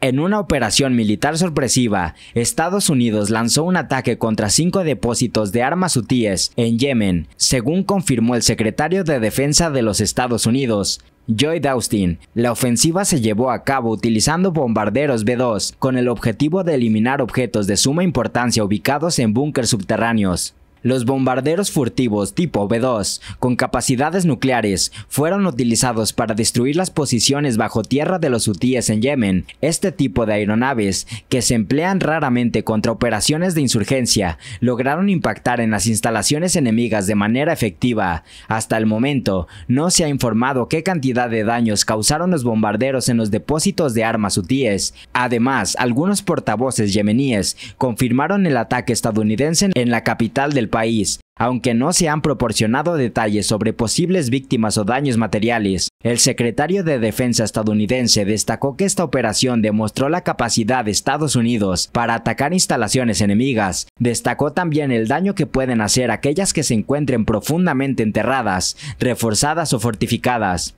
En una operación militar sorpresiva, Estados Unidos lanzó un ataque contra cinco depósitos de armas hutíes en Yemen, según confirmó el secretario de Defensa de los Estados Unidos. Joy Austin, la ofensiva se llevó a cabo utilizando bombarderos B-2 con el objetivo de eliminar objetos de suma importancia ubicados en búnkers subterráneos. Los bombarderos furtivos tipo B-2 con capacidades nucleares fueron utilizados para destruir las posiciones bajo tierra de los hutíes en Yemen. Este tipo de aeronaves, que se emplean raramente contra operaciones de insurgencia, lograron impactar en las instalaciones enemigas de manera efectiva. Hasta el momento, no se ha informado qué cantidad de daños causaron los bombarderos en los depósitos de armas hutíes. Además, algunos portavoces yemeníes confirmaron el ataque estadounidense en la capital del país, aunque no se han proporcionado detalles sobre posibles víctimas o daños materiales, el secretario de Defensa estadounidense destacó que esta operación demostró la capacidad de Estados Unidos para atacar instalaciones enemigas. Destacó también el daño que pueden hacer aquellas que se encuentren profundamente enterradas, reforzadas o fortificadas.